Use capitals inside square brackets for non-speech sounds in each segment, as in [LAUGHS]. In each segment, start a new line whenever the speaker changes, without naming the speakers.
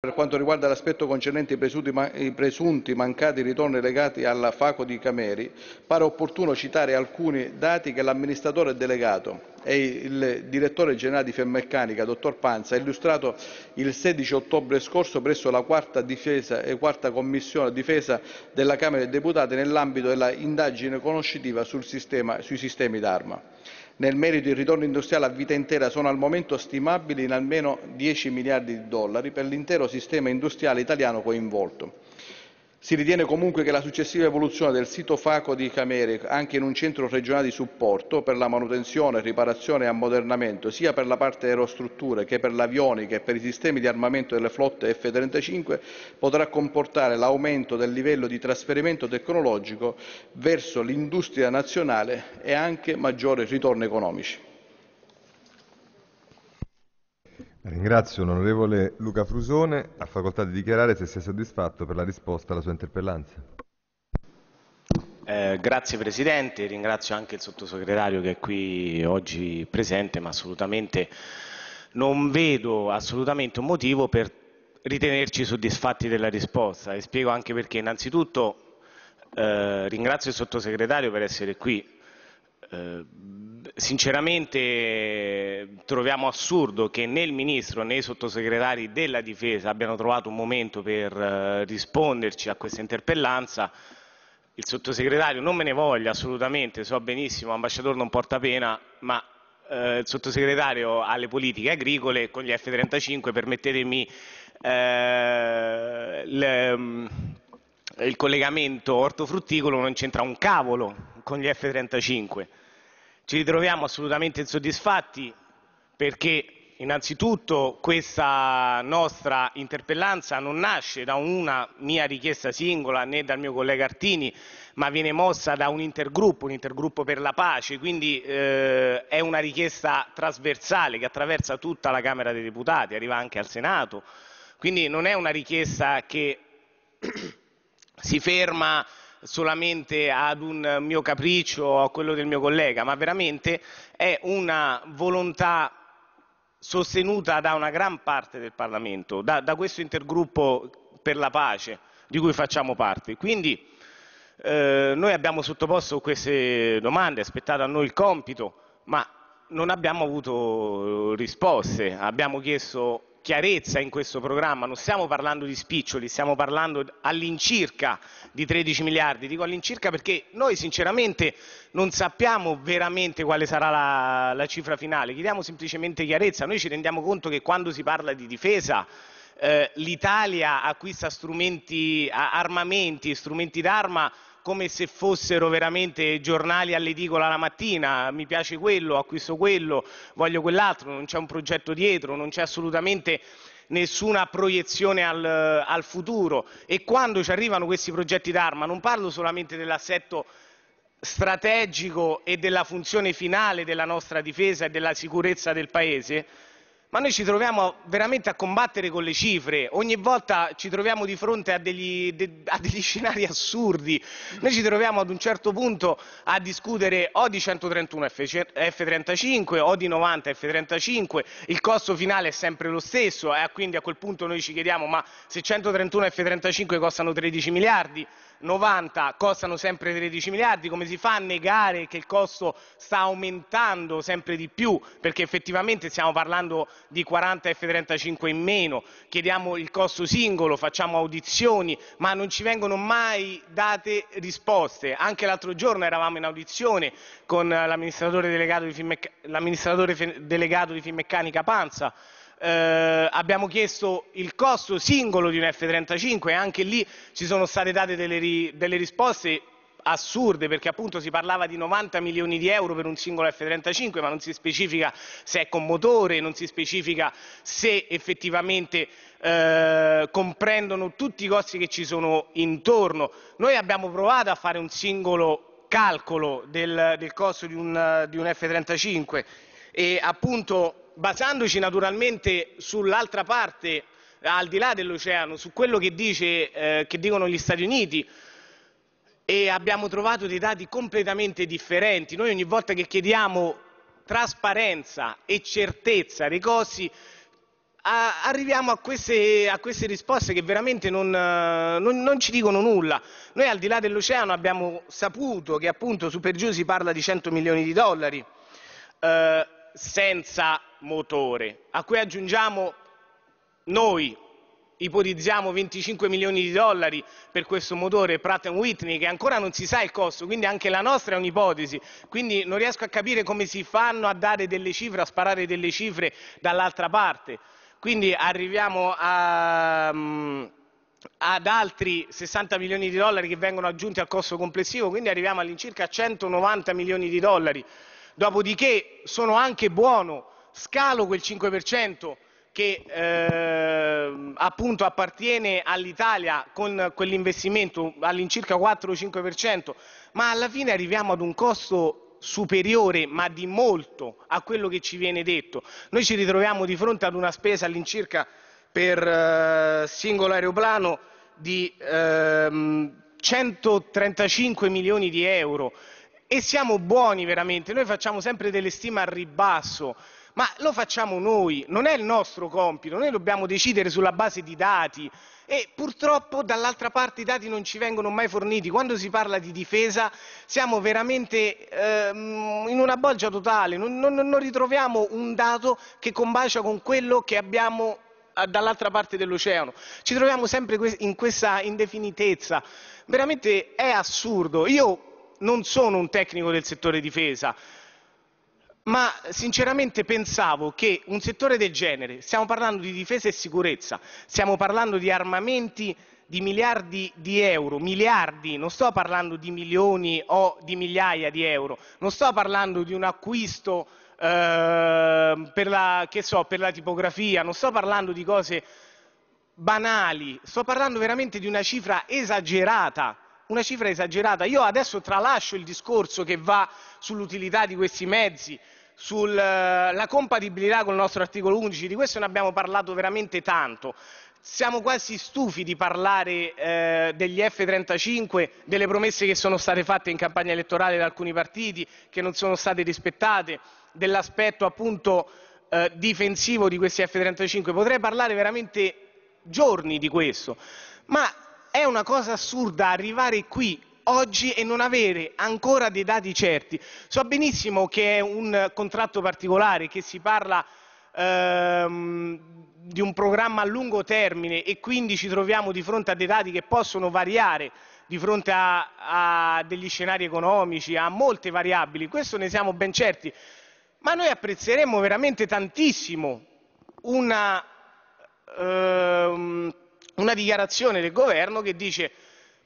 Per quanto riguarda l'aspetto concernente i presunti, mancati ritorni legati alla FACO di Cameri, pare opportuno citare alcuni dati che l'amministratore delegato e il direttore generale di Femmeccanica, dottor Panza, ha illustrato il 16 ottobre scorso presso la quarta, difesa, quarta commissione difesa della Camera dei Deputati nell'ambito della indagine conoscitiva sul sistema, sui sistemi d'arma. Nel merito, i ritorni industriali a vita intera sono al momento stimabili in almeno 10 miliardi di dollari per l'intero sistema industriale italiano coinvolto. Si ritiene comunque che la successiva evoluzione del sito FACO di Camere anche in un centro regionale di supporto per la manutenzione, riparazione e ammodernamento sia per la parte aerostrutture che per l'avionica e per i sistemi di armamento delle flotte F-35 potrà comportare l'aumento del livello di trasferimento tecnologico verso l'industria nazionale e anche maggiori ritorni economici.
Ringrazio l'onorevole Luca Frusone, ha facoltà di dichiarare se sia soddisfatto per la risposta alla sua interpellanza. Eh, grazie Presidente, ringrazio anche il sottosegretario che è qui oggi presente, ma assolutamente non vedo assolutamente un motivo per ritenerci soddisfatti della risposta e spiego anche perché. Innanzitutto eh, ringrazio il sottosegretario per essere qui. Eh, Sinceramente eh, troviamo assurdo che né il Ministro né i sottosegretari della Difesa abbiano trovato un momento per eh, risponderci a questa interpellanza. Il sottosegretario non me ne voglia assolutamente, so benissimo, ambasciatore non porta pena, ma eh, il sottosegretario alle politiche agricole con gli F-35, permettetemi eh, le, mm, il collegamento ortofrutticolo non c'entra un cavolo con gli F-35. Ci ritroviamo assolutamente insoddisfatti perché innanzitutto questa nostra interpellanza non nasce da una mia richiesta singola né dal mio collega Artini, ma viene mossa da un intergruppo, un intergruppo per la pace, quindi eh, è una richiesta trasversale che attraversa tutta la Camera dei Deputati, arriva anche al Senato, quindi non è una richiesta che [CLEARS THROAT] si ferma solamente ad un mio capriccio o a quello del mio collega, ma veramente è una volontà sostenuta da una gran parte del Parlamento, da, da questo intergruppo per la pace di cui facciamo parte. Quindi eh, noi abbiamo sottoposto queste domande, aspettato a noi il compito, ma non abbiamo avuto risposte. Abbiamo chiesto chiarezza in questo programma, non stiamo parlando di spiccioli, stiamo parlando all'incirca di 13 miliardi, dico all'incirca perché noi sinceramente non sappiamo veramente quale sarà la, la cifra finale, chiediamo semplicemente chiarezza, noi ci rendiamo conto che quando si parla di difesa eh, l'Italia acquista strumenti, armamenti e strumenti d'arma come se fossero veramente giornali all'edicola la mattina, mi piace quello, acquisto quello, voglio quell'altro, non c'è un progetto dietro, non c'è assolutamente nessuna proiezione al, al futuro e quando ci arrivano questi progetti d'arma non parlo solamente dell'assetto strategico e della funzione finale della nostra difesa e della sicurezza del Paese, ma noi ci troviamo veramente a combattere con le cifre, ogni volta ci troviamo di fronte a degli, de, a degli, [LAUGHS] scenari assurdi, noi ci troviamo ad un certo punto a discutere o di 131 F35 o di 90 F35, il costo finale è sempre lo stesso e eh? quindi a quel punto noi ci chiediamo ma se 131 F35 costano 13 miliardi, 90 costano sempre 13 miliardi, come si fa a negare che il costo sta aumentando sempre di più, perché effettivamente stiamo parlando di 40 F35 in meno, chiediamo il costo singolo, facciamo audizioni, ma non ci vengono mai date risposte. Anche l'altro giorno eravamo in audizione con l'amministratore delegato di Finmeccanica Panza, eh, abbiamo chiesto il costo singolo di un F-35 e anche lì ci sono state date delle, ri, delle risposte assurde perché appunto si parlava di 90 milioni di euro per un singolo F-35 ma non si specifica se è con motore, non si specifica se effettivamente eh, comprendono tutti i costi che ci sono intorno. Noi abbiamo provato a fare un singolo calcolo del, del costo di un, di un F-35 e appunto basandoci naturalmente sull'altra parte, al di là dell'oceano, su quello che, dice, eh, che dicono gli Stati Uniti, e abbiamo trovato dei dati completamente differenti. Noi ogni volta che chiediamo trasparenza e certezza dei costi, arriviamo a queste, a queste, risposte che veramente non, eh, non, non, ci dicono nulla. Noi al di là dell'oceano abbiamo saputo che appunto su per giù si parla di 100 milioni di dollari, eh, senza motore, a cui aggiungiamo noi, ipotizziamo 25 milioni di dollari per questo motore Pratt Whitney che ancora non si sa il costo, quindi anche la nostra è un'ipotesi, quindi non riesco a capire come si fanno a dare delle cifre, a sparare delle cifre dall'altra parte. Quindi arriviamo a, um, ad altri 60 milioni di dollari che vengono aggiunti al costo complessivo, quindi arriviamo all'incirca 190 milioni di dollari. Dopodiché sono anche buono scalo quel 5% che eh, appunto appartiene all'Italia con quell'investimento all'incirca 4-5%, ma alla fine arriviamo ad un costo superiore ma di molto a quello che ci viene detto. Noi ci ritroviamo di fronte ad una spesa all'incirca per eh, singolo aeroplano di eh, 135 milioni di euro e siamo buoni veramente, noi facciamo sempre delle stime al ribasso ma lo facciamo noi, non è il nostro compito, noi dobbiamo decidere sulla base di dati e purtroppo dall'altra parte i dati non ci vengono mai forniti. Quando si parla di difesa siamo veramente ehm, in una bolgia totale, non, non, non ritroviamo un dato che combacia con quello che abbiamo ah, dall'altra parte dell'oceano. Ci troviamo sempre in questa indefinitezza. Veramente è assurdo. Io non sono un tecnico del settore difesa, ma sinceramente pensavo che un settore del genere, stiamo parlando di difesa e sicurezza, stiamo parlando di armamenti di miliardi di euro, miliardi, non sto parlando di milioni o di migliaia di euro, non sto parlando di un acquisto eh, per, la, so, per la tipografia, non sto parlando di cose banali, sto parlando veramente di una cifra esagerata una cifra esagerata. Io adesso tralascio il discorso che va sull'utilità di questi mezzi, sulla eh, compatibilità con il nostro articolo 11, di questo ne abbiamo parlato veramente tanto. Siamo quasi stufi di parlare eh, degli F-35, delle promesse che sono state fatte in campagna elettorale da alcuni partiti, che non sono state rispettate, dell'aspetto appunto eh, difensivo di questi F-35. Potrei parlare veramente giorni di questo, ma è una cosa assurda arrivare qui oggi e non avere ancora dei dati certi. So benissimo che è un contratto particolare, che si parla ehm, di un programma a lungo termine e quindi ci troviamo di fronte a dei dati che possono variare di fronte a, a degli scenari economici, a molte variabili, questo ne siamo ben certi, ma noi apprezzeremmo veramente tantissimo una... Ehm, una dichiarazione del governo che dice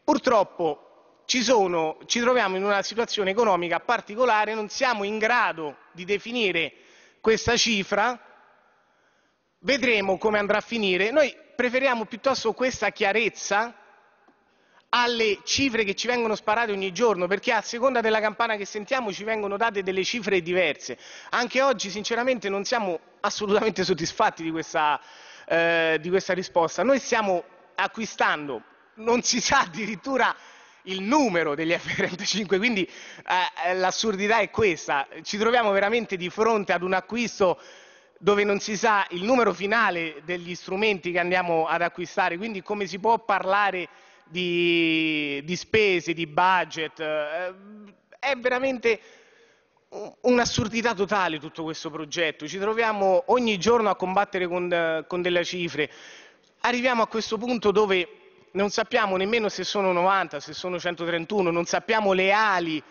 purtroppo ci, sono, ci, troviamo in una situazione economica particolare, non siamo in grado di definire questa cifra, vedremo come andrà a finire. Noi preferiamo piuttosto questa chiarezza alle cifre che ci vengono sparate ogni giorno, perché a seconda della campana che sentiamo ci vengono date delle cifre diverse. Anche oggi, sinceramente, non siamo assolutamente soddisfatti di questa eh, di questa risposta. Noi stiamo acquistando, non si sa addirittura il numero degli F-35, quindi eh, eh, l'assurdità è questa, ci troviamo veramente di fronte ad un acquisto dove non si sa il numero finale degli strumenti che andiamo ad acquistare, quindi come si può parlare di, di spese, di budget, eh, è veramente un'assurdità totale tutto questo progetto, ci troviamo ogni giorno a combattere con, eh, con delle cifre, arriviamo a questo punto dove non sappiamo nemmeno se sono 90, se sono 131, non sappiamo le ali,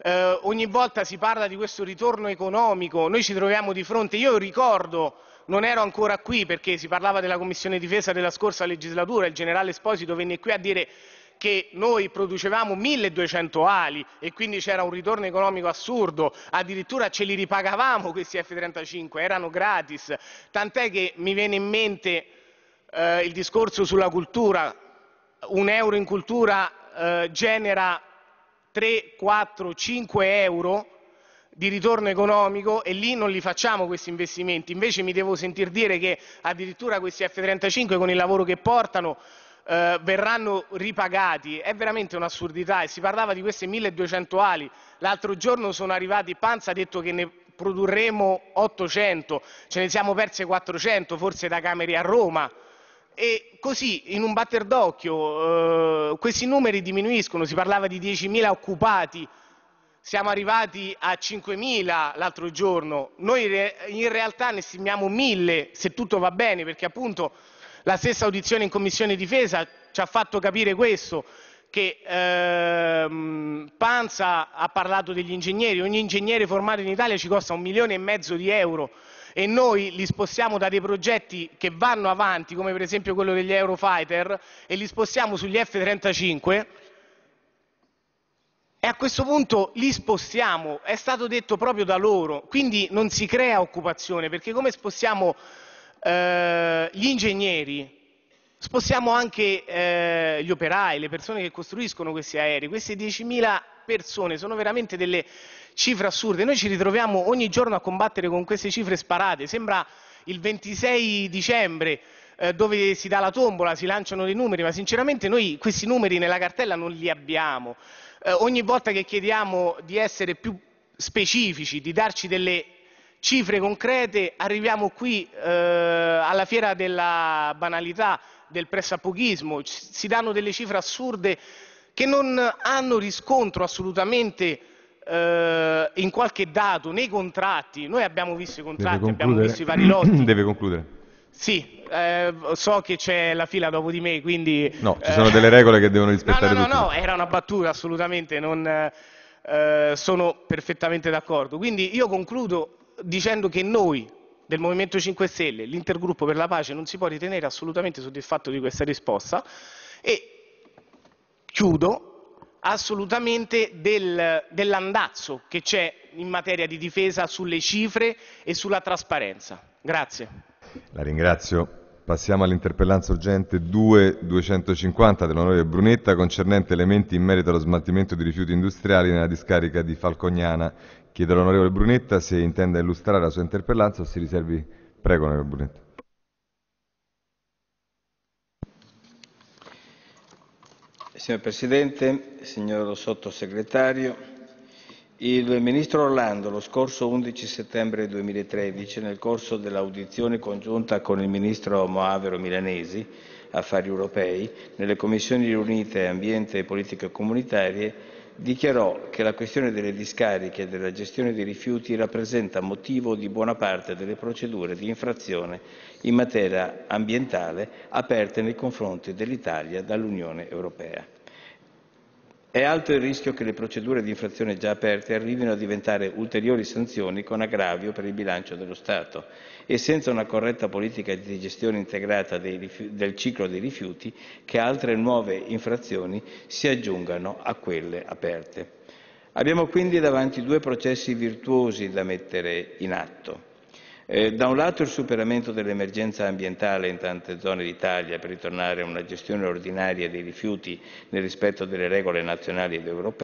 eh, ogni volta si parla di questo ritorno economico, noi ci troviamo di fronte, io ricordo, non ero ancora qui perché si parlava della Commissione Difesa della scorsa legislatura, il generale Esposito venne qui a dire che noi producevamo 1200 ali e quindi c'era un ritorno economico assurdo, addirittura ce li ripagavamo questi F-35, erano gratis, tant'è che mi viene in mente eh, il discorso sulla cultura, un euro in cultura eh, genera 3, 4, 5 euro di ritorno economico e lì non li facciamo questi investimenti, invece mi devo sentir dire che addirittura questi F-35 con il lavoro che portano eh, verranno ripagati è veramente un'assurdità e si parlava di queste 1200 ali, l'altro giorno sono arrivati Panza ha detto che ne produrremo 800, ce ne siamo perse 400 forse da Cameri a Roma e così in un batter d'occhio eh, questi numeri diminuiscono, si parlava di 10.000 occupati, siamo arrivati a 5.000 l'altro giorno, noi in realtà ne stimiamo 1.000 se tutto va bene perché appunto la stessa audizione in Commissione Difesa ci ha fatto capire questo, che ehm, Panza ha parlato degli ingegneri, ogni ingegnere formato in Italia ci costa un milione e mezzo di euro e noi li spostiamo da dei progetti che vanno avanti, come per esempio quello degli Eurofighter, e li spostiamo sugli F-35, e a questo punto li spostiamo, è stato detto proprio da loro, quindi non si crea occupazione, perché come spostiamo eh, gli ingegneri, spostiamo anche eh, gli operai, le persone che costruiscono questi aerei, queste 10.000 persone sono veramente delle cifre assurde, noi ci ritroviamo ogni giorno a combattere con queste cifre sparate, sembra il 26 dicembre eh, dove si dà la tombola, si lanciano dei numeri, ma sinceramente noi questi numeri nella cartella non li abbiamo. Eh, ogni volta che chiediamo di essere più specifici, di darci delle cifre concrete, arriviamo qui eh, alla fiera della banalità, del pressapochismo, si danno delle cifre assurde che non hanno riscontro assolutamente eh, in qualche dato, nei contratti, noi abbiamo visto i contratti, abbiamo visto i vari lotti. [CLEARS THROAT] Deve concludere. Sì, eh, so che c'è la fila dopo di me, quindi... No, ci eh, sono eh, delle regole che devono rispettare No, no, no, no, era una battuta, assolutamente, non, eh, sono perfettamente d'accordo. Quindi io concludo dicendo che noi del Movimento 5 Stelle, l'intergruppo per la pace, non si può ritenere assolutamente soddisfatto di questa risposta e chiudo assolutamente del, dell'andazzo che c'è in materia di difesa sulle cifre e sulla trasparenza. Grazie. La ringrazio. Passiamo all'interpellanza urgente 2.250 dell'onorevole Brunetta concernente elementi in merito allo smaltimento di rifiuti industriali nella discarica di Falcognana. Chiedo all'onorevole Brunetta se intende illustrare la sua interpellanza o si riservi. Prego, onorevole Brunetta.
Signor Presidente, signor Sottosegretario, il ministro Orlando, lo scorso 11 settembre 2013, nel corso dell'audizione congiunta con il ministro Moavero Milanesi, affari europei, nelle commissioni riunite ambiente e politiche comunitarie, dichiarò che la questione delle discariche e della gestione dei rifiuti rappresenta motivo di buona parte delle procedure di infrazione in materia ambientale aperte nei confronti dell'Italia dall'Unione Europea. È alto il rischio che le procedure di infrazione già aperte arrivino a diventare ulteriori sanzioni con aggravio per il bilancio dello Stato e senza una corretta politica di gestione integrata del ciclo dei rifiuti che altre nuove infrazioni si aggiungano a quelle aperte. Abbiamo quindi davanti due processi virtuosi da mettere in atto. Eh, da un lato il superamento dell'emergenza ambientale in tante zone d'Italia per ritornare a una gestione ordinaria dei rifiuti nel rispetto delle regole nazionali ed europee,